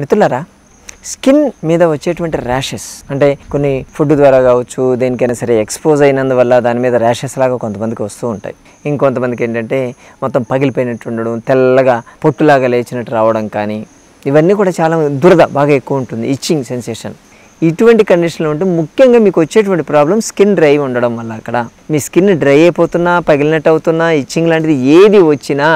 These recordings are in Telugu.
మిత్రులరా స్కిన్ మీద వచ్చేటువంటి ర్యాషెస్ అంటే కొన్ని ఫుడ్ ద్వారా కావచ్చు దేనికైనా సరే ఎక్స్పోజ్ అయినందువల్ల దాని మీద ర్యాషెస్ లాగా కొంతమందికి వస్తూ ఉంటాయి ఇంకొంతమందికి ఏంటంటే మొత్తం పగిలిపోయినట్టు ఉండడం తెల్లగా పొట్టులాగా లేచినట్టు రావడం కానీ ఇవన్నీ కూడా చాలా దురద బాగా ఎక్కువ ఉంటుంది ఇచ్చింగ్ సెన్సేషన్ ఇటువంటి కండిషన్లో ఉంటే ముఖ్యంగా మీకు వచ్చేటువంటి ప్రాబ్లం స్కిన్ డ్రై ఉండడం వల్ల అక్కడ మీ స్కిన్ డ్రై అయిపోతున్నా పగిలినట్టు అవుతున్నా ఇచ్చింగ్ లాంటిది ఏది వచ్చినా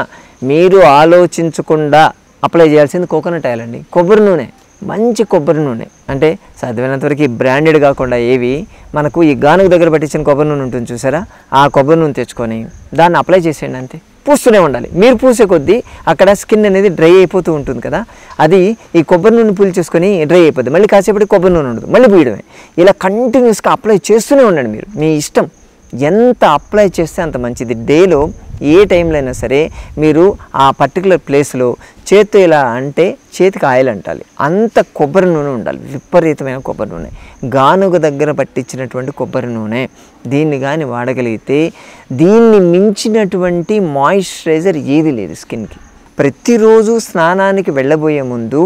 మీరు ఆలోచించకుండా అప్లై చేయాల్సింది కోకోనట్ ఆయిల్ అండి కొబ్బరి నూనె మంచి కొబ్బరి నూనె అంటే ఈ బ్రాండెడ్ కాకుండా ఏవి మనకు ఈ గానుకు దగ్గర పట్టించిన కొబ్బరి నూనె ఉంటుంది చూసారా ఆ కొబ్బరి నూనె తెచ్చుకొని దాన్ని అప్లై చేసేయండి అంతే పూస్తూనే ఉండాలి మీరు పూసే కొద్దీ అక్కడ స్కిన్ అనేది డ్రై అయిపోతూ ఉంటుంది కదా అది ఈ కొబ్బరి నూనె పూలు చేసుకొని డ్రై అయిపోద్ది మళ్ళీ కాసేపటి కొబ్బరి నూనె ఉండదు మళ్ళీ పూయడమే ఇలా కంటిన్యూస్గా అప్లై చేస్తూనే ఉండండి మీరు మీ ఇష్టం ఎంత అప్లై చేస్తే అంత మంచిది డేలో ఏ టైంలో అయినా సరే మీరు ఆ పర్టికులర్ ప్లేస్లో చేతితో ఎలా అంటే చేతికి ఆయిల్ అంటాలి అంత కొబ్బరి నూనె ఉండాలి విపరీతమైన కొబ్బరి నూనె గానుగ దగ్గర పట్టించినటువంటి కొబ్బరి నూనె దీన్ని కానీ వాడగలిగితే దీన్ని మించినటువంటి మాయిశ్చరైజర్ ఏది లేదు స్కిన్కి ప్రతిరోజు స్నానానికి వెళ్ళబోయే ముందు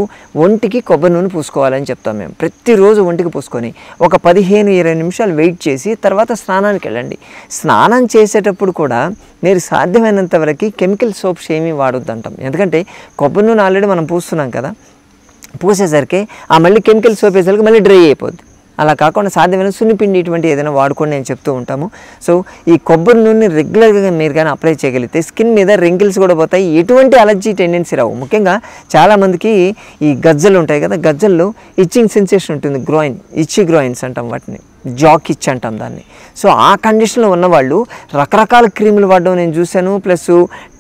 ఒంటికి కొబ్బరి నూనె పూసుకోవాలని చెప్తాం మేము ప్రతిరోజు ఒంటికి పూసుకొని ఒక పదిహేను ఇరవై నిమిషాలు వెయిట్ చేసి తర్వాత స్నానానికి వెళ్ళండి స్నానం చేసేటప్పుడు కూడా మీరు సాధ్యమైనంత వరకు కెమికల్ సోప్స్ ఏమీ అంటాం ఎందుకంటే కొబ్బరి నూనె ఆల్రెడీ మనం పూస్తున్నాం కదా పూసేసరికి ఆ మళ్ళీ కెమికల్ సోప్ వేసరికి మళ్ళీ డ్రై అయిపోద్ది అలా కాకుండా సాధ్యమైన సున్నిపిండి ఇటువంటి ఏదైనా వాడుకొని నేను చెప్తూ ఉంటాము సో ఈ కొబ్బరి నూనె రెగ్యులర్గా మీరు కానీ అప్లై చేయగలిగితే స్కిన్ మీద రింకిల్స్ కూడా పోతాయి ఎటువంటి అలర్జీ టెండెన్సీ రావు ముఖ్యంగా చాలామందికి ఈ గజ్జలు ఉంటాయి కదా గజ్జల్లో ఇచ్చింగ్ సెన్సేషన్ ఉంటుంది గ్రోయిన్ ఇచ్చి గ్రోయిన్స్ అంటాం వాటిని జాక్ ఇచ్ అంటాం దాన్ని సో ఆ కండిషన్లో ఉన్నవాళ్ళు రకరకాల క్రీములు వాడడం నేను చూశాను ప్లస్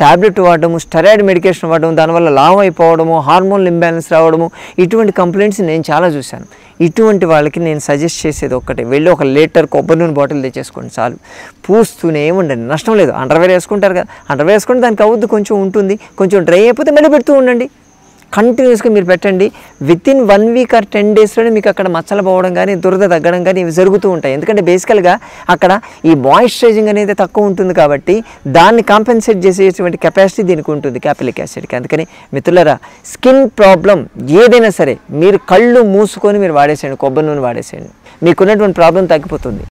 ట్యాబ్లెట్ వాడడము స్టెరాయిడ్ మెడికేషన్ వాడడం దానివల్ల లావ్ అయిపోవడము హార్మోన్ ఇంబ్యాలెన్స్ రావడము ఇటువంటి కంప్లైంట్స్ నేను చాలా చూశాను ఇటువంటి వాళ్ళకి నేను సజెస్ట్ చేసేది ఒక్కటే వెళ్ళి ఒక లీటర్ కొబ్బరి నూనె బాటిల్ తెచ్చేసుకోండి చాలు పూస్తూనే ఉండండి నష్టం లేదు అండర్వేర్ వేసుకుంటారు కదా అండర్వేర్ వేసుకుంటే దానికి అవద్దు కొంచెం ఉంటుంది కొంచెం డ్రై అయిపోతే మళ్ళీ పెడుతూ ఉండండి కంటిన్యూస్గా మీరు పెట్టండి within one week or ten డేస్లోనే మీకు అక్కడ మచ్చలు పోవడం కానీ దురద తగ్గడం కానీ ఇవి జరుగుతూ ఉంటాయి ఎందుకంటే బేసికల్గా అక్కడ ఈ మాయిశ్చరైజింగ్ అనేది తక్కువ ఉంటుంది కాబట్టి దాన్ని కాంపెన్సేట్ చేసేటువంటి కెపాసిటీ దీనికి ఉంటుంది క్యాపిలిక్ యాసిడ్కి అందుకని మిత్రులరా స్కిన్ ప్రాబ్లం ఏదైనా సరే మీరు కళ్ళు మూసుకొని మీరు వాడేసేయండి కొబ్బరి నూనె వాడేసేయండి మీకున్నటువంటి ప్రాబ్లం తగ్గిపోతుంది